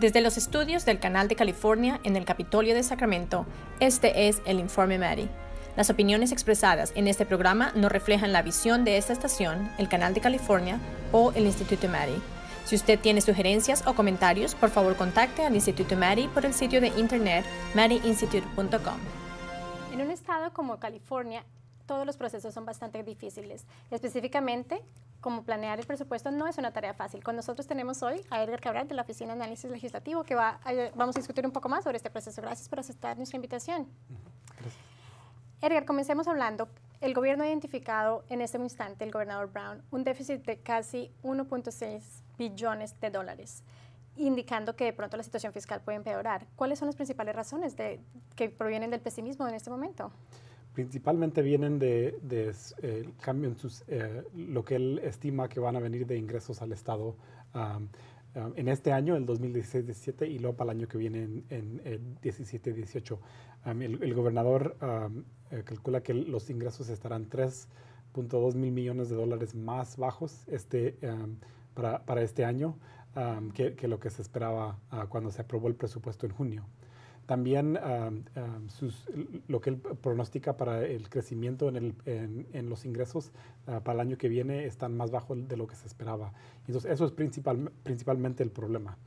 Desde los estudios del Canal de California en el Capitolio de Sacramento, este es el Informe Mary. Las opiniones expresadas en este programa no reflejan la visión de esta estación, el Canal de California o el Instituto Mary. Si usted tiene sugerencias o comentarios, por favor contacte al Instituto Mary por el sitio de internet maryinstitute.com. En un estado como California, todos los procesos son bastante difíciles. Específicamente, como planear el presupuesto no es una tarea fácil. Con nosotros tenemos hoy a Edgar Cabral de la Oficina de Análisis Legislativo, que va vamos a discutir un poco más sobre este proceso. Gracias por aceptar nuestra invitación. Edgar, comencemos hablando. El gobierno ha identificado en este instante, el gobernador Brown, un déficit de casi 1.6 billones de dólares, indicando que de pronto la situación fiscal puede empeorar. ¿Cuáles son las principales razones que provienen del pesimismo en este momento? principalmente vienen de, de eh, cambio en sus, eh, lo que él estima que van a venir de ingresos al Estado en este año, el 2016-17, y luego para el año que viene, en, el 17-18. el, gobernador eh, calcula que los ingresos estarán 3.2 mil millones de dólares más bajos este, para, para, este año que, lo que se esperaba ah, cuando se aprobó el presupuesto en junio. También sus, lo que él pronostica para el crecimiento en, los ingresos ah, para el año que viene están más bajo de lo que se esperaba. Entonces, eso es principalmente el problema.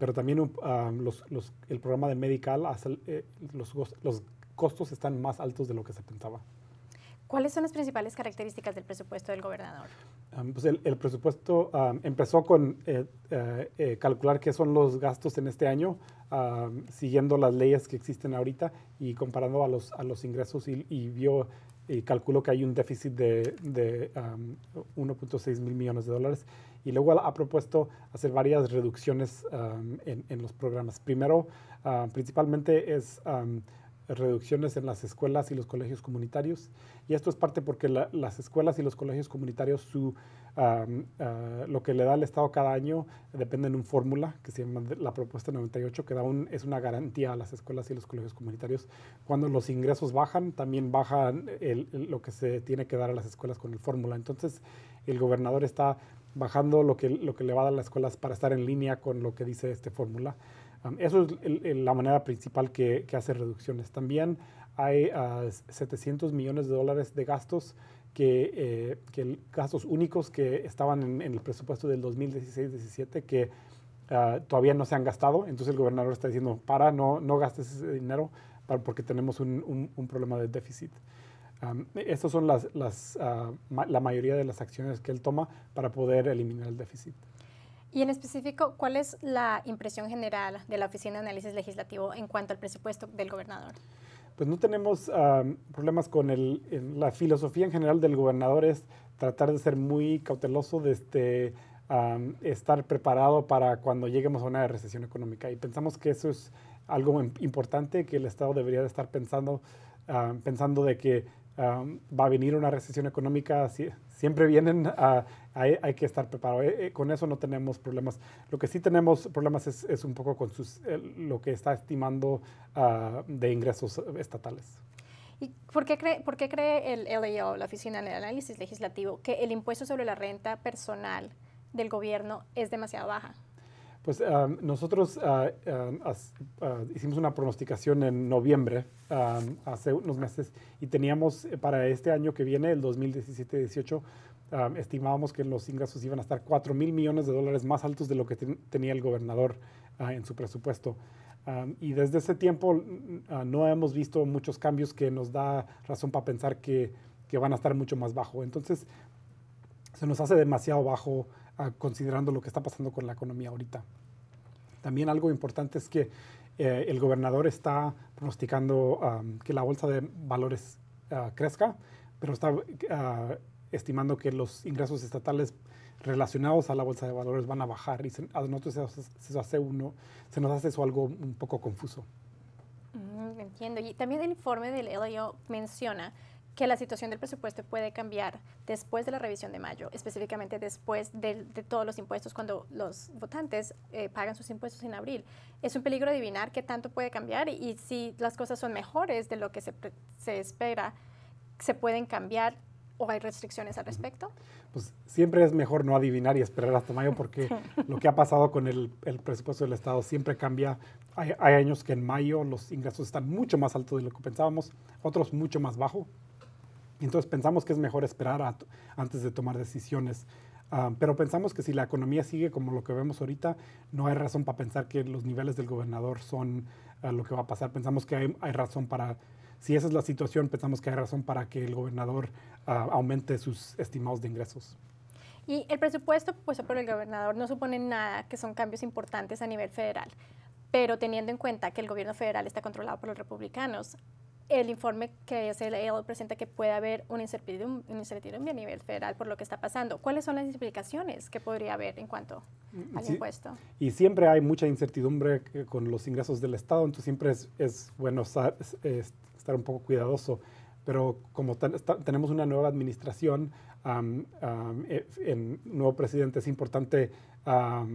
pero también el programa de Medical eh, los, los costos están más altos de lo que se pensaba. ¿Cuáles son las principales características del presupuesto del gobernador? Ah, pues el, presupuesto ah, empezó con eh, eh, eh, calcular qué son los gastos en este año, ah, siguiendo las leyes que existen ahorita y comparando a los, a los ingresos y, vio y calculó que hay un déficit de, de 1.6 mil millones de dólares. Y luego ha propuesto hacer varias reducciones en, en, los programas. Primero, principalmente es reducciones en las escuelas y los colegios comunitarios. Y esto es parte porque las escuelas y los colegios comunitarios, ah, lo que le da el Estado cada año depende de una fórmula que se llama la propuesta 98, que da un, es una garantía a las escuelas y los colegios comunitarios. Cuando los ingresos bajan, también bajan lo que se tiene que dar a las escuelas con el fórmula. Entonces, el gobernador está bajando lo que, lo que le va a dar a las escuelas para estar en línea con lo que dice este fórmula eso es la manera principal que, hace reducciones. También hay 700 ah, millones de dólares de gastos que, eh, gastos únicos que estaban en, el presupuesto del 2016-17 que ah, todavía no se han gastado. Entonces el gobernador está diciendo, para, no, no gastes ese dinero porque tenemos un, problema de déficit. estas son ah, la mayoría de las acciones que él toma para poder eliminar el déficit. Y en específico, ¿cuál es la impresión general de la Oficina de Análisis Legislativo en cuanto al presupuesto del gobernador? Pues no tenemos problemas con la filosofía en general del gobernador es tratar de ser muy cauteloso, de este, estar preparado para cuando lleguemos a una recesión económica. Y pensamos que eso es algo importante que el Estado debería de estar pensando, pensando de que va a venir una recesión económica, siempre vienen a, hay, que estar preparado. Eh, eh, con eso no tenemos problemas. Lo que sí tenemos problemas es, un poco con sus, lo que está estimando ah, de ingresos estatales. ¿Y por qué cree, por cree el LAO, la Oficina de Análisis Legislativo, que el impuesto sobre la renta personal del gobierno es demasiado baja? Pues nosotros ah, ah, hicimos una pronosticación en noviembre, hace unos meses, y teníamos eh, para este año que viene, el 2017-18, estimábamos que los ingresos iban a estar 4 mil millones de dólares más altos de lo que tenía el gobernador ah, en su presupuesto. y desde ese tiempo no hemos visto muchos cambios que nos da razón para pensar que, que van a estar mucho más bajo. Entonces, se nos hace demasiado bajo considerando lo que está pasando con la economía ahorita. También algo importante es que eh, el gobernador está pronosticando que la bolsa de valores ah, crezca, pero está ah, estimando que los ingresos estatales relacionados a la bolsa de valores van a bajar y a nosotros se, hace uno, se nos hace eso algo un poco confuso. Mm, entiendo. Y también el informe del LAO menciona que la situación del presupuesto puede cambiar después de la revisión de mayo, específicamente después de, todos los impuestos, cuando los votantes eh, pagan sus impuestos en abril. Es un peligro adivinar qué tanto puede cambiar y, si las cosas son mejores de lo que se, espera, se pueden cambiar o hay restricciones al respecto? Pues siempre es mejor no adivinar y esperar hasta mayo porque lo que ha pasado con el, presupuesto del Estado siempre cambia. Hay, hay, años que en mayo los ingresos están mucho más altos de lo que pensábamos, otros mucho más bajos. Entonces pensamos que es mejor esperar antes de tomar decisiones. Ah, pero pensamos que si la economía sigue como lo que vemos ahorita, no hay razón para pensar que los niveles del gobernador son ah, lo que va a pasar. Pensamos que hay, razón para, si esa es la situación, pensamos que hay razón para que el gobernador ah, aumente sus estimados de ingresos. Y el presupuesto puesto por el gobernador no supone nada, que son cambios importantes a nivel federal. Pero teniendo en cuenta que el gobierno federal está controlado por los republicanos, el informe que se le presenta que puede haber una incertidumbre, incertidumbre, a nivel federal por lo que está pasando. ¿Cuáles son las implicaciones que podría haber en cuanto mm, al impuesto? Y siempre hay mucha incertidumbre con los ingresos del Estado, entonces siempre es, bueno estar, un poco cuidadoso. Pero como tenemos una nueva administración, um, en nuevo presidente, es importante ah,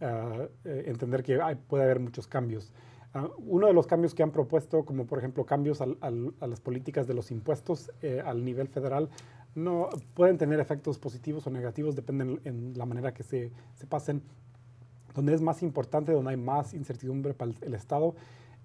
eh, entender que puede haber muchos cambios. Ah, uno de los cambios que han propuesto, como por ejemplo cambios a las políticas de los impuestos eh, al nivel federal, no pueden tener efectos positivos o negativos, dependen en la manera que se, pasen. Donde es más importante, donde hay más incertidumbre para el, Estado,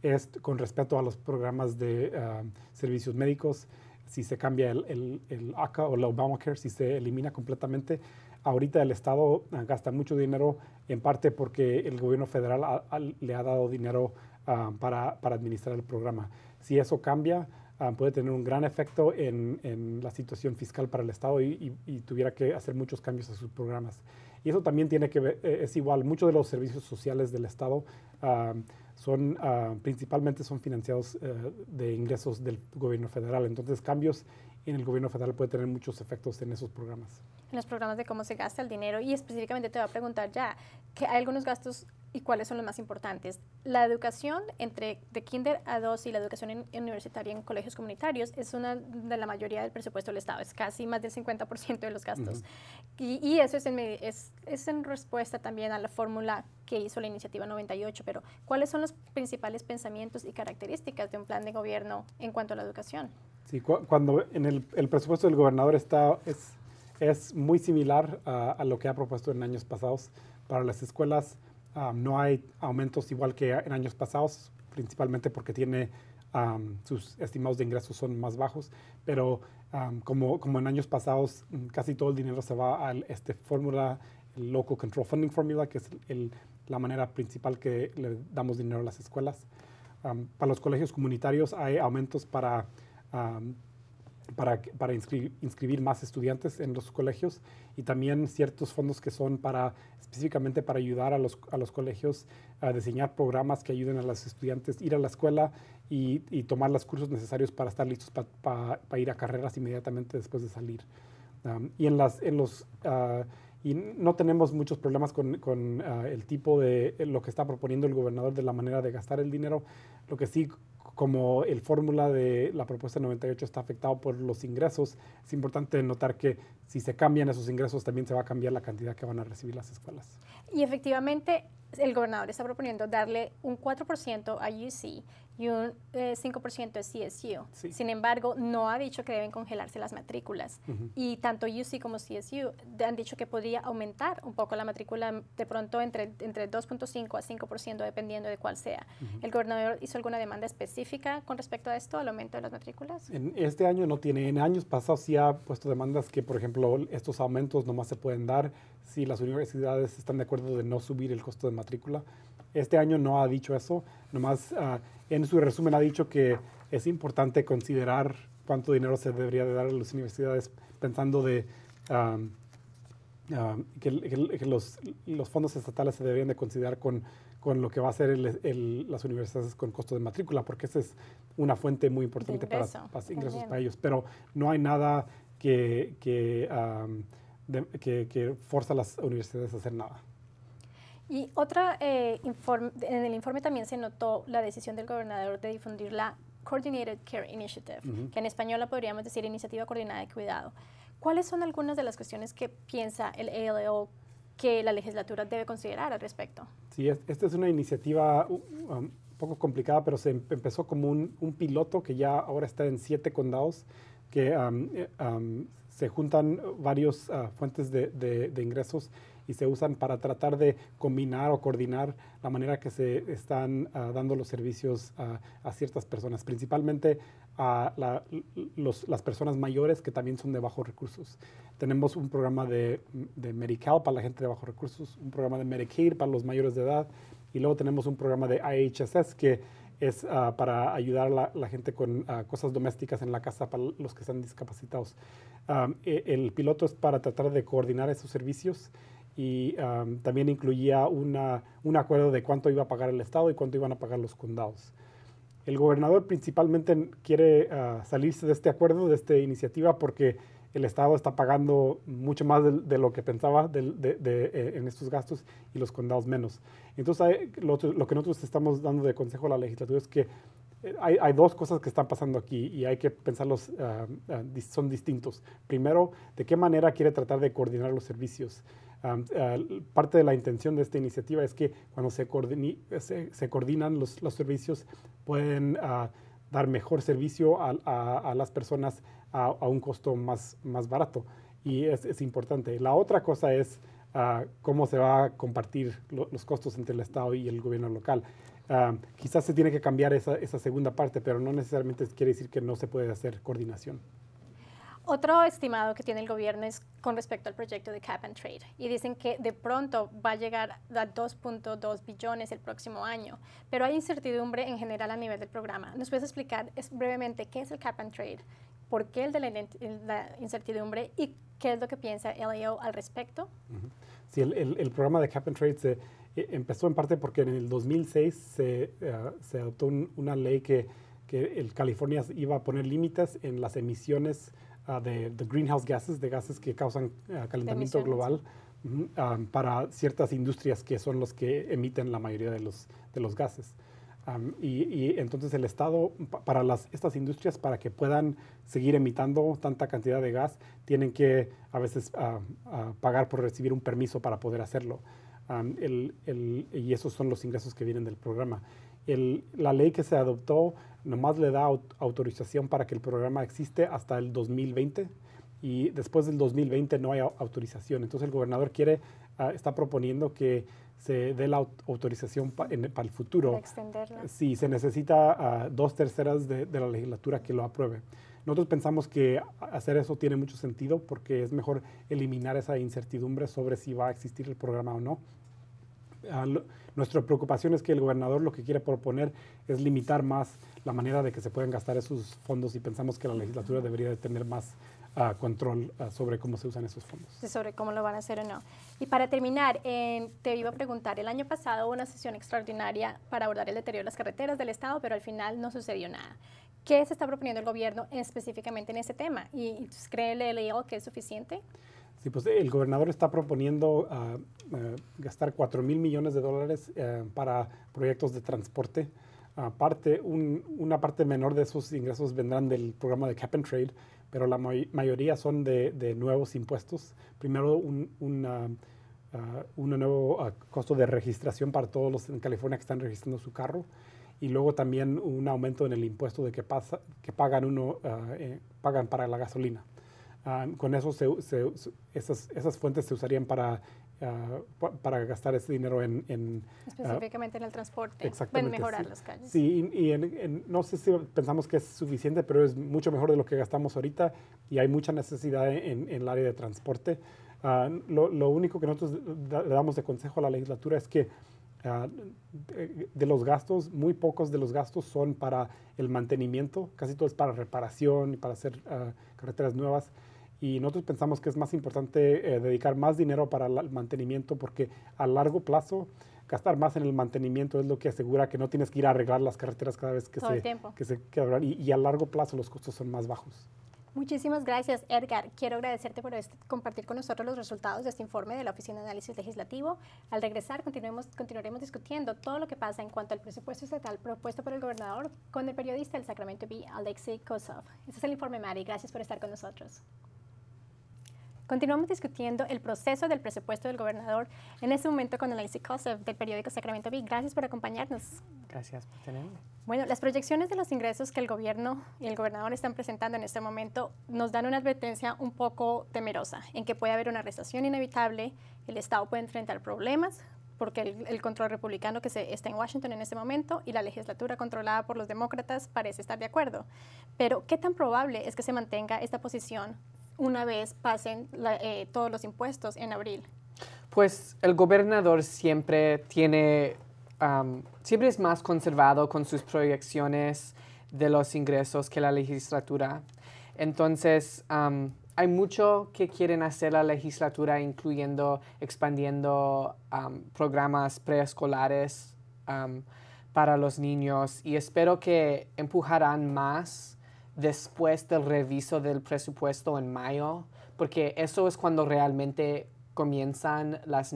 es con respecto a los programas de ah, servicios médicos, si se cambia el, ACA o la Obamacare, si se elimina completamente. Ahorita el Estado ah, gasta mucho dinero, en parte porque el gobierno federal le ha dado dinero Ah, para, administrar el programa. Si eso cambia, ah, puede tener un gran efecto en, la situación fiscal para el Estado y, tuviera que hacer muchos cambios a sus programas. Y eso también tiene que eh, es igual, muchos de los servicios sociales del Estado ah, son, principalmente son financiados eh, de ingresos del gobierno federal. Entonces, cambios en el gobierno federal puede tener muchos efectos en esos programas en los programas de cómo se gasta el dinero y específicamente te va a preguntar ya que hay algunos gastos y cuáles son los más importantes. La educación entre de kinder a 2 y la educación universitaria en colegios comunitarios es una de la mayoría del presupuesto del Estado, es casi más del 50% de los gastos. y, eso es en, es, en respuesta también a la fórmula que hizo la iniciativa 98, pero ¿cuáles son los principales pensamientos y características de un plan de gobierno en cuanto a la educación? Sí, cuando en el, presupuesto del gobernador está... Es es muy similar a lo que ha propuesto en años pasados. Para las escuelas um, no hay aumentos igual que en años pasados, principalmente porque tiene um, sus estimados de ingresos son más bajos, pero um, como, como en años pasados mm, casi todo el dinero se va a este fórmula, el Local Control Funding Formula, que es la manera principal que le damos dinero a las escuelas. para los colegios comunitarios hay aumentos para para, para inscribir más estudiantes en los colegios y también ciertos fondos que son para específicamente para ayudar a los, a los colegios a diseñar programas que ayuden a los estudiantes a ir a la escuela y, tomar los cursos necesarios para estar listos para ir a carreras inmediatamente después de salir. y en, las, en los... Ah, y no tenemos muchos problemas con, con ah, el tipo de lo que está proponiendo el gobernador de la manera de gastar el dinero. Lo que sí como el fórmula de la propuesta 98 está afectado por los ingresos, es importante notar que si se cambian esos ingresos también se va a cambiar la cantidad que van a recibir las escuelas. Y efectivamente el gobernador está proponiendo darle un 4% a UC y un 5% eh, a CSU. Sin embargo, no ha dicho que deben congelarse las matrículas. Y tanto UC como CSU han dicho que podría aumentar un poco la matrícula de pronto entre, entre 2.5 a 5%, dependiendo de cuál sea. El gobernador hizo alguna demanda específica con respecto a esto, al aumento de las matrículas? En este año no tiene. En años pasados sí ha puesto demandas que, por ejemplo, estos aumentos nomás se pueden dar si las universidades están de acuerdo de no subir el costo de matrícula. Este año no ha dicho eso, nomás ah, en su resumen ha dicho que es importante considerar cuánto dinero se debería de dar a las universidades pensando de que, los, los, fondos estatales se deberían de considerar con con lo que va a ser las universidades con costo de matrícula, porque esa es una fuente muy importante para, ingresos para ellos. Pero no hay nada que, que, forza a las universidades a hacer nada. Y otra, eh, en el informe también se notó la decisión del gobernador de difundir la Coordinated Care Initiative, que en español la podríamos decir Iniciativa Coordinada de Cuidado. ¿Cuáles son algunas de las cuestiones que piensa el ALO que la legislatura debe considerar al respecto. Sí, esta es una iniciativa un um, poco complicada, pero se empezó como un, piloto que ya ahora está en siete condados, que um, eh, um, se juntan varias ah, fuentes de ingresos y se usan para tratar de combinar o coordinar la manera que se están ah, dando los servicios a ciertas personas, principalmente a las personas mayores que también son de bajos recursos. Tenemos un programa de, de Medical para la gente de bajos recursos, un programa de Medicare para los mayores de edad y luego tenemos un programa de IHSS que es ah, para ayudar a la, gente con ah, cosas domésticas en la casa para los que están discapacitados. el, el piloto es para tratar de coordinar esos servicios y también incluía una, un acuerdo de cuánto iba a pagar el Estado y cuánto iban a pagar los condados. El gobernador principalmente quiere ah, salirse de este acuerdo, de esta iniciativa, porque el Estado está pagando mucho más de, lo que pensaba eh, en estos gastos y los condados menos. Entonces, lo, que nosotros estamos dando de consejo a la legislatura es que eh, hay, dos cosas que están pasando aquí y hay que pensarlos, ah, ah, son distintos. Primero, de qué manera quiere tratar de coordinar los servicios. Eh, parte de la intención de esta iniciativa es que cuando se, coordinan los, servicios pueden ah, dar mejor servicio a, las personas a, un costo más, barato y es, importante. La otra cosa es ah, cómo se va a compartir los costos entre el Estado y el gobierno local. Ah, quizás se tiene que cambiar esa, esa segunda parte, pero no necesariamente quiere decir que no se puede hacer coordinación. Otro estimado que tiene el gobierno es con respecto al proyecto de Cap and Trade y dicen que de pronto va a llegar a 2.2 billones el próximo año, pero hay incertidumbre en general a nivel del programa. ¿Nos puedes explicar brevemente qué es el Cap and Trade, por qué el de la, incertidumbre y qué es lo que piensa LAO al respecto? Sí, el, programa de Cap and Trade se, eh, empezó en parte porque en el 2006 se, eh, se adoptó una ley que, que el California iba a poner límites en las emisiones Ah, de, greenhouse gases, de gases que causan ah, calentamiento global ah, para ciertas industrias que son los que emiten la mayoría de los, de los gases. y, y, entonces el Estado, para las, estas industrias, para que puedan seguir emitiendo tanta cantidad de gas, tienen que a veces pagar por recibir un permiso para poder hacerlo. el, el, y esos son los ingresos que vienen del programa la ley que se adoptó nomás le da autorización para que el programa existe hasta el 2020 y después del 2020 no hay autorización. Entonces el gobernador quiere, ah, está proponiendo que se dé la autorización para el futuro. si se necesita ah, dos terceras de, la legislatura que lo apruebe. Nosotros pensamos que hacer eso tiene mucho sentido porque es mejor eliminar esa incertidumbre sobre si va a existir el programa o no nuestra preocupación es que el gobernador lo que quiere proponer es limitar más la manera de que se puedan gastar esos fondos y pensamos que la legislatura debería de tener más ah, control ah, sobre cómo se usan esos fondos. sobre cómo lo van a hacer o no. Y para terminar, em, te iba a preguntar, el año pasado hubo una sesión extraordinaria para abordar el deterioro de las carreteras del Estado, pero al final no sucedió nada. ¿Qué se está proponiendo el gobierno específicamente en ese tema? ¿Y, y pues, cree el e que es suficiente? Sí, pues el gobernador está proponiendo ah, ah, gastar 4 mil millones de dólares eh, para proyectos de transporte. una parte menor de esos ingresos vendrán del programa de Cap and Trade, pero la mayoría son de, nuevos impuestos. Primero, un, ah, nuevo costo de registración para todos los en California que están registrando su carro y luego también un aumento en el impuesto de que, pagan, eh, pagan para la gasolina. Ah, con eso esas, esas, fuentes se usarían para, ah, para gastar ese dinero en... Ah, Específicamente en el transporte, exactamente, en mejorar las calles. Sí, y, no sé si pensamos que es suficiente, pero es mucho mejor de lo que gastamos ahorita y hay mucha necesidad en, el área de transporte. lo, lo, único que nosotros le damos de consejo a la legislatura es que de, los gastos, muy pocos de los gastos son para el mantenimiento, casi todo es para reparación y para hacer carreteras nuevas y nosotros pensamos que es más importante eh, dedicar más dinero para el mantenimiento porque a largo plazo gastar más en el mantenimiento es lo que asegura que no tienes que ir a arreglar las carreteras cada vez que se que se quebran y, a largo plazo los costos son más bajos. Muchísimas gracias, Edgar. Quiero agradecerte por este, compartir con nosotros los resultados de este informe de la Oficina de Análisis Legislativo. Al regresar, continuemos, continuaremos discutiendo todo lo que pasa en cuanto al presupuesto estatal propuesto por el gobernador con el periodista del Sacramento Bee, Alexei Kosov. Este es el informe, Mari. Gracias por estar con nosotros. Continuamos discutiendo el proceso del presupuesto del gobernador en este momento con el Kosov del periódico Sacramento Bee. Gracias por acompañarnos. Gracias por tenerme. Bueno, las proyecciones de los ingresos que el gobierno y el gobernador están presentando en este momento nos dan una advertencia un poco temerosa en que puede haber una recesión inevitable, el Estado puede enfrentar problemas, porque el, el, control republicano que se, está en Washington en este momento y la legislatura controlada por los demócratas parece estar de acuerdo. Pero, ¿qué tan probable es que se mantenga esta posición una vez pasen eh, todos los impuestos en abril? Pues el gobernador siempre tiene, siempre es más conservado con sus proyecciones de los ingresos que la legislatura. Entonces, hay mucho que quieren hacer la legislatura, incluyendo expandiendo programas preescolares para los niños y espero que empujarán más después del reviso del presupuesto en mayo, porque eso es cuando realmente comienzan las,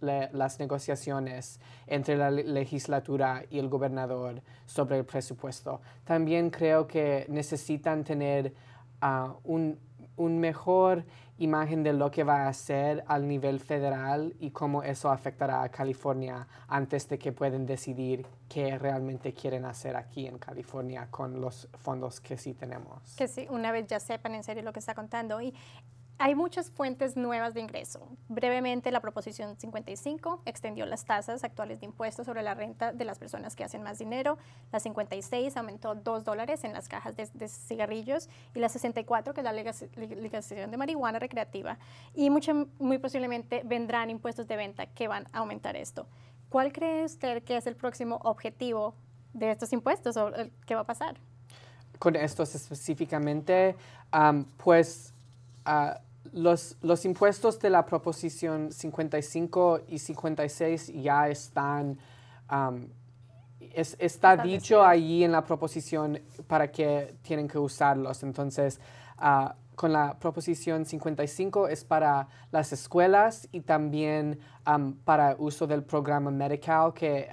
las negociaciones entre la legislatura y el gobernador sobre el presupuesto. También creo que necesitan tener ah, un, un mejor imagen de lo que va a hacer al nivel federal y cómo eso afectará a California antes de que puedan decidir qué realmente quieren hacer aquí en California con los fondos que sí tenemos. Que sí, una vez ya sepan en serio lo que está contando. Y hay muchas fuentes nuevas de ingreso. Brevemente, la Proposición 55 extendió las tasas actuales de impuestos sobre la renta de las personas que hacen más dinero. La 56 aumentó 2 dólares en las cajas de, cigarrillos. Y la 64, que es la legalización de marihuana recreativa. Y muy posiblemente vendrán impuestos de venta que van a aumentar esto. ¿Cuál cree usted que es el próximo objetivo de estos impuestos o qué va a pasar? Con estos específicamente, pues... Ah, los, impuestos de la proposición 55 y 56 ya están, está dicho ahí en la proposición para que tienen que usarlos. Entonces, ah, con la proposición 55 es para las escuelas y también para uso del programa Medical que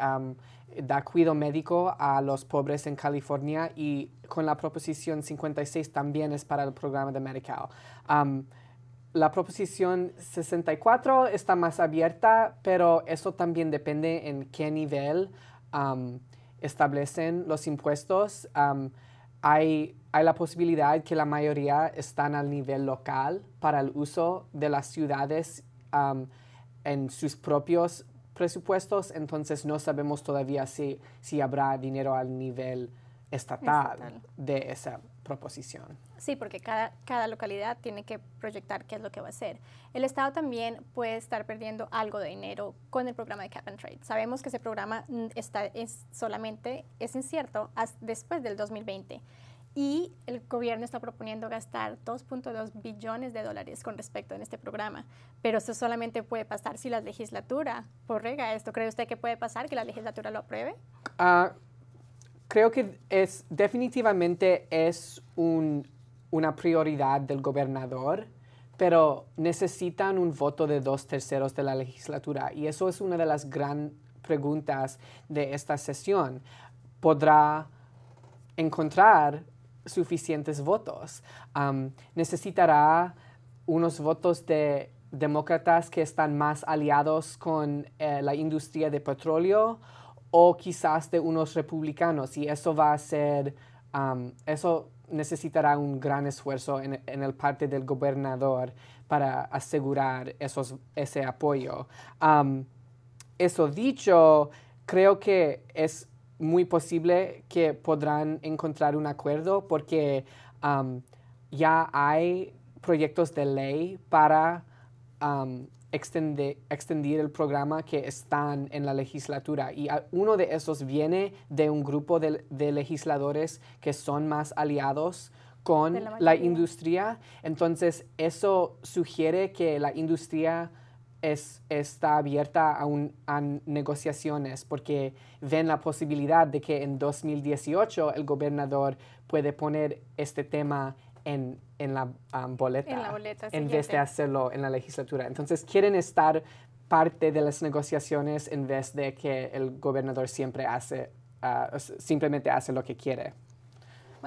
da cuidado médico a los pobres en California y con la proposición 56 también es para el programa de Medical la proposición 64 está más abierta, pero eso también depende en qué nivel establecen los impuestos. hay, la posibilidad que la mayoría están al nivel local para el uso de las ciudades en sus propios presupuestos, entonces no sabemos todavía si, si habrá dinero al nivel estatal. de esa proposición. Sí, porque cada, cada localidad tiene que proyectar qué es lo que va a hacer. El Estado también puede estar perdiendo algo de dinero con el programa de Cap and Trade. Sabemos que ese programa está, es solamente es incierto después del 2020 y el gobierno está proponiendo gastar 2.2 billones de dólares con respecto en este programa. Pero eso solamente puede pasar si la legislatura por rega esto. ¿Cree usted que puede pasar que la legislatura lo apruebe? Ah, Creo que definitivamente es una prioridad del gobernador, pero necesitan un voto de dos terceros de la legislatura y eso es una de las grandes preguntas de esta sesión. ¿Podrá encontrar suficientes votos? ¿Necesitará unos votos de demócratas que están más aliados con eh, la industria de petróleo o quizás de unos republicanos y eso va a ser, um, eso necesitará un gran esfuerzo en, el parte del gobernador para asegurar esos, ese apoyo. Um, eso dicho, creo que es muy posible que podrán encontrar un acuerdo porque um, ya hay proyectos de ley para extende, extender el programa que están en la legislatura. Y uno de esos viene de un grupo de, legisladores que son más aliados con la, industria. Entonces, eso sugiere que la industria es, está abierta a, a negociaciones porque ven la posibilidad de que en 2018 el gobernador puede poner este tema en, la boleta, en, vez de hacerlo en la legislatura. Entonces quieren estar parte de las negociaciones en vez de que el gobernador siempre hace, ah, simplemente hace lo que quiere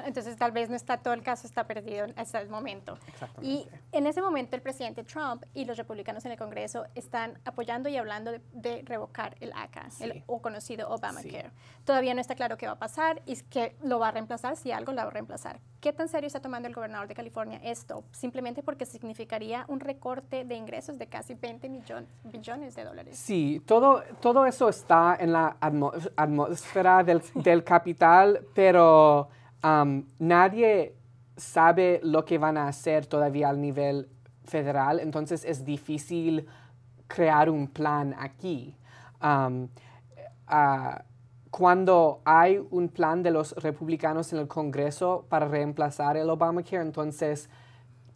entonces tal vez no está todo el caso, está perdido hasta el momento. Y en ese momento el presidente Trump y los republicanos en el Congreso están apoyando y hablando de, revocar el ACA, el o conocido Obamacare. Todavía no está claro qué va a pasar y qué lo va a reemplazar, si algo lo va a reemplazar. ¿Qué tan serio está tomando el gobernador de California esto? Simplemente porque significaría un recorte de ingresos de casi 20 millones billones de dólares. Sí, todo, todo eso está en la atmósfera del, del capital, pero nadie sabe lo que van a hacer todavía al nivel federal, entonces es difícil crear un plan aquí. Eh, ah, cuando hay un plan de los republicanos en el Congreso para reemplazar el Obamacare, entonces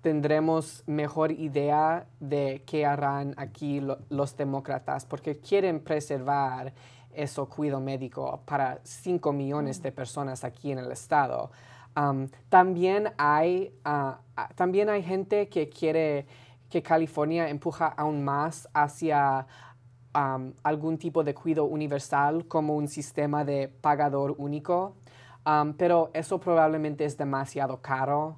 tendremos mejor idea de qué harán aquí los demócratas, porque quieren preservar eso cuido médico para 5 millones de mm. personas aquí en el estado. también, hay, ah, ah, también hay gente que quiere que California empuja aún más hacia algún tipo de cuido universal como un sistema de pagador único, pero eso probablemente es demasiado caro.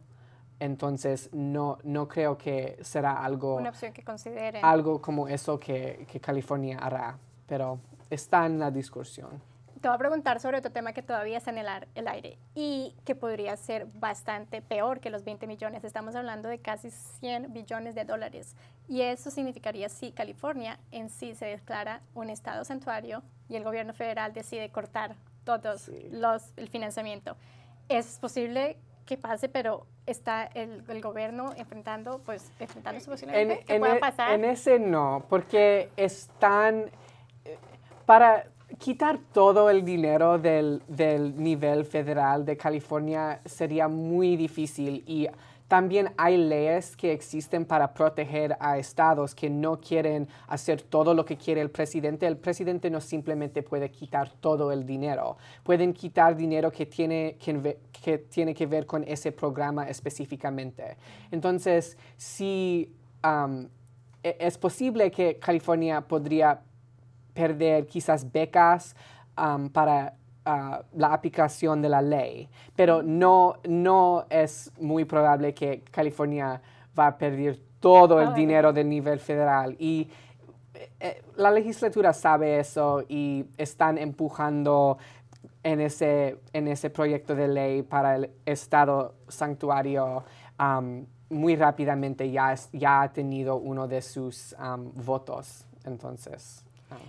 Entonces, no, no creo que será algo... que Algo como eso que, que California hará, pero está en la discusión. Te voy a preguntar sobre otro tema que todavía está en el, aire y que podría ser bastante peor que los 20 millones. Estamos hablando de casi 100 billones de dólares. Y eso significaría si California en sí se declara un estado santuario y el gobierno federal decide cortar todos los, el financiamiento. Es posible que pase, pero está el, gobierno enfrentando, pues, enfrentando su e, pueda pasar. En ese no, porque están para quitar todo el dinero del, nivel federal de California sería muy difícil y también hay leyes que existen para proteger a estados que no quieren hacer todo lo que quiere el presidente. El presidente no simplemente puede quitar todo el dinero. Pueden quitar dinero que tiene que, tiene que ver con ese programa específicamente. Entonces, si e, es posible que California podría perder quizás becas um, para uh, la aplicación de la ley, pero no, es muy probable que California va a perder todo el ah, dinero del nivel federal. Y eh, la legislatura sabe eso y están empujando en ese, proyecto de ley para el Estado santuario. Um, muy rápidamente ya, ya ha tenido uno de sus um, votos. Entonces.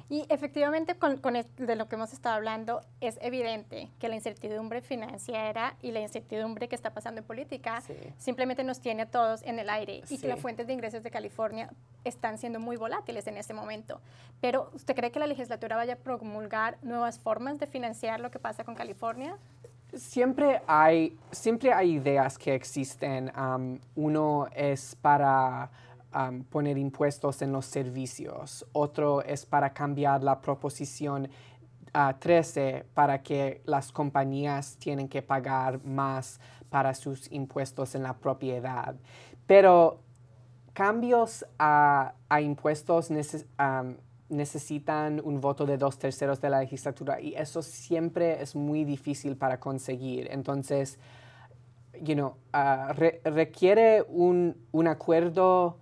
Y efectivamente, con, de lo que hemos estado hablando, es evidente que la incertidumbre financiera y la incertidumbre que está pasando en política simplemente nos tiene a todos en el aire y que las fuentes de ingresos de California están siendo muy volátiles en este momento. Pero, ¿usted cree que la legislatura vaya a promulgar nuevas formas de financiar lo que pasa con California? Siempre hay, siempre hay ideas que existen. uno es para poner impuestos en los servicios. Otro es para cambiar la proposición 13 ah, para que las compañías tienen que pagar más para sus impuestos en la propiedad. Pero cambios a, impuestos necesitan un voto de dos terceros de la legislatura y eso siempre es muy difícil para conseguir. Entonces, ah, requiere un, un acuerdo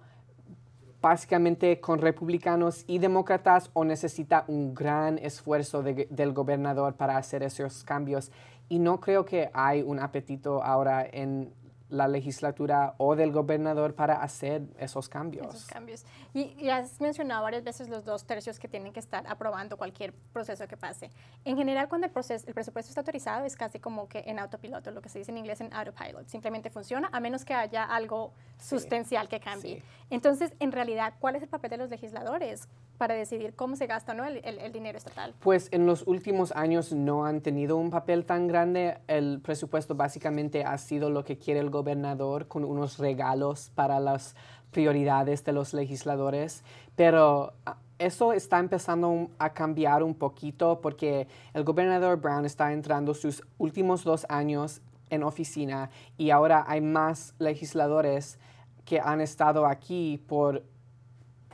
básicamente con republicanos y demócratas o necesita un gran esfuerzo del gobernador para hacer esos cambios. Y no creo que hay un apetito ahora en la legislatura o del gobernador para hacer esos cambios. Esos cambios. Y, has mencionado varias veces los dos tercios que tienen que estar aprobando cualquier proceso que pase. En general, cuando el, proceso, el presupuesto está autorizado, es casi como que en autopiloto, lo que se dice en inglés en autopilot. Simplemente funciona a menos que haya algo sustancial que cambie. Entonces, en realidad, ¿cuál es el papel de los legisladores? para decidir cómo se gasta ¿no? el, el, el, dinero estatal? Pues en los últimos años no han tenido un papel tan grande. El presupuesto básicamente ha sido lo que quiere el gobernador con unos regalos para las prioridades de los legisladores, pero ah, eso está empezando a cambiar un poquito porque el gobernador Brown está entrando sus últimos dos años en oficina y ahora hay más legisladores que han estado aquí por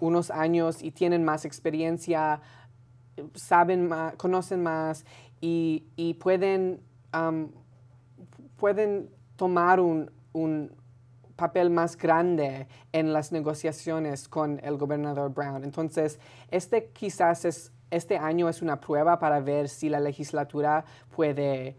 unos años y tienen más experiencia, saben más, conocen más y, pueden, pueden tomar un, un, papel más grande en las negociaciones con el gobernador Brown. Entonces, este quizás es, este año es una prueba para ver si la legislatura puede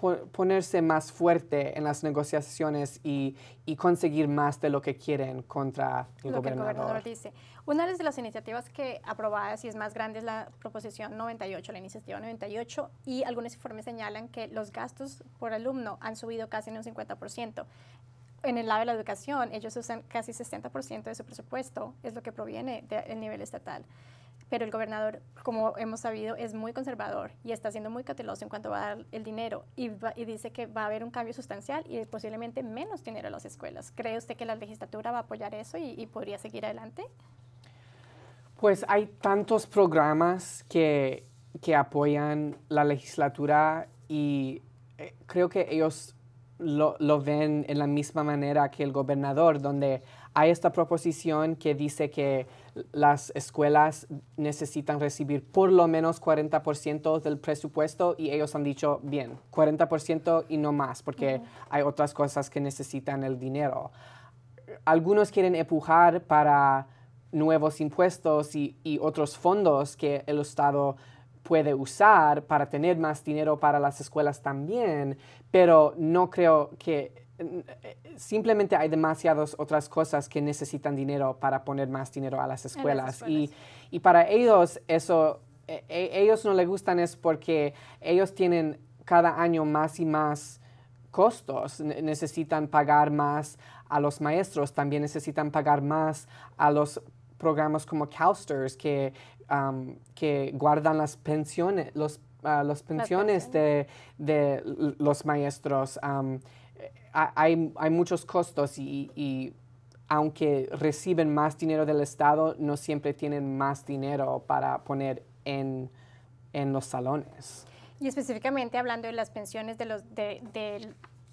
pues, ponerse más fuerte en las negociaciones y, y, conseguir más de lo que quieren contra el lo gobernador. Que el gobernador dice. Una de las iniciativas que aprobadas y es más grande es la proposición 98, la iniciativa 98, y algunos informes señalan que los gastos por alumno han subido casi en un 50%. En el lado de la educación, ellos usan casi 60% de su presupuesto, es lo que proviene del nivel estatal pero el gobernador, como hemos sabido, es muy conservador y está siendo muy cauteloso en cuanto va a dar el dinero y, dice que va a haber un cambio sustancial y posiblemente menos dinero a las escuelas. ¿Cree usted que la legislatura va a apoyar eso y, podría seguir adelante? Pues hay tantos programas que, que apoyan la legislatura y eh, creo que ellos lo, lo ven en la misma manera que el gobernador, donde hay esta proposición que dice que las escuelas necesitan recibir por lo menos 40% del presupuesto y ellos han dicho, bien, 40% y no más, porque hay otras cosas que necesitan el dinero. Algunos quieren empujar para nuevos impuestos y otros fondos que el Estado puede usar para tener más dinero para las escuelas también, pero no creo que simplemente hay demasiadas otras cosas que necesitan dinero para poner más dinero a las escuelas. Y, para ellos eso, e, e, ellos no les gustan es porque ellos tienen cada año más y más costos, necesitan pagar más a los maestros, también necesitan pagar más a los programas como CalSTRS que, um, que guardan las pensiones, los, ah, pensiones, de, los maestros. Um, eh, hay, hay muchos costos y, aunque reciben más dinero del Estado, no siempre tienen más dinero para poner en, en los salones. Y específicamente hablando de las pensiones de los, de,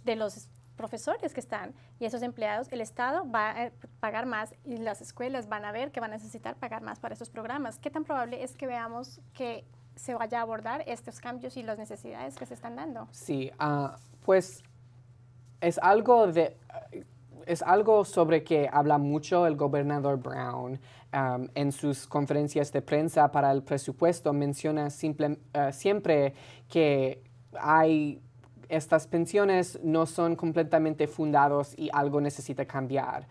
de, los profesores que están y esos empleados, el Estado va a pagar más y las escuelas van a ver que van a necesitar pagar más para esos programas. ¿Qué tan probable es que veamos que se vaya a abordar estos cambios y las necesidades que se están dando? Sí, ah, pues es algo de algo sobre que habla mucho el gobernador Brown. Um, en sus conferencias de prensa para el presupuesto menciona uh, siempre que hay estas pensiones no son completamente fundados y algo necesita cambiar.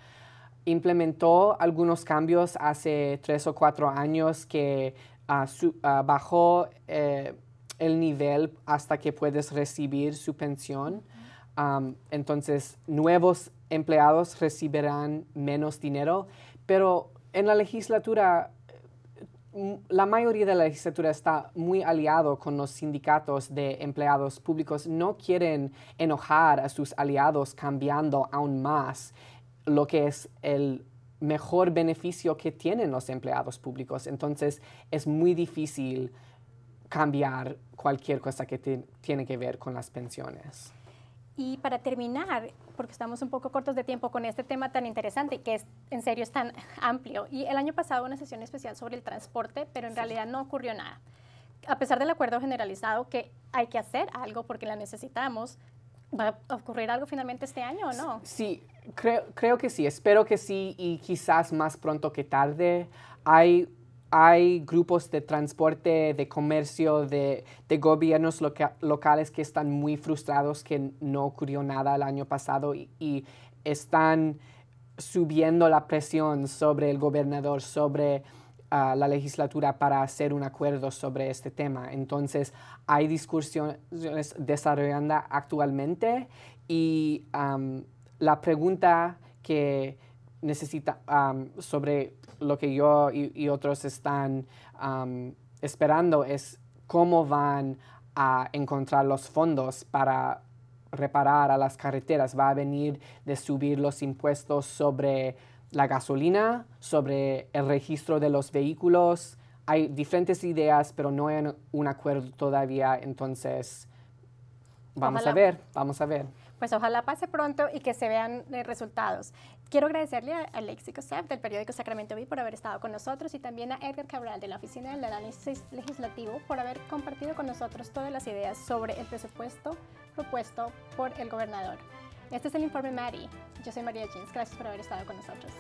Implementó algunos cambios hace tres o cuatro años que uh, uh, bajó eh, el nivel hasta que puedes recibir su pensión entonces, nuevos empleados recibirán menos dinero, pero en la legislatura, mm, la mayoría de la legislatura está muy aliado con los sindicatos de empleados públicos. No quieren enojar a sus aliados cambiando aún más lo que es el mejor beneficio que tienen los empleados públicos. Entonces, es muy difícil cambiar cualquier cosa que tiene que ver con las pensiones. Y para terminar, porque estamos un poco cortos de tiempo con este tema tan interesante, que es en serio es tan amplio, y el año pasado una sesión especial sobre el transporte, pero en realidad no ocurrió nada. A pesar del acuerdo generalizado que hay que hacer algo porque la necesitamos, ¿va a ocurrir algo finalmente este año o no? Sí, creo, creo que sí, espero que sí y quizás más pronto que tarde. Hay hay grupos de transporte, de comercio, de, gobiernos locales que están muy frustrados que no ocurrió nada el año pasado y, están subiendo la presión sobre el gobernador, sobre ah, la legislatura para hacer un acuerdo sobre este tema. Entonces, hay discusiones desarrollando actualmente y la pregunta que necesita, sobre lo que yo y, otros están esperando es cómo van a encontrar los fondos para reparar a las carreteras. Va a venir de subir los impuestos sobre la gasolina, sobre el registro de los vehículos. Hay diferentes ideas, pero no hay un acuerdo todavía. Entonces, vamos a ver, vamos a ver. Pues ojalá pase pronto y que se vean eh, resultados. Quiero agradecerle a Alexi Sef del periódico Sacramento Bee por haber estado con nosotros y también a Edgar Cabral de la Oficina del Análisis Legislativo por haber compartido con nosotros todas las ideas sobre el presupuesto propuesto por el gobernador. Este es el informe Mari. Yo soy María Jeans. Gracias por haber estado con nosotros.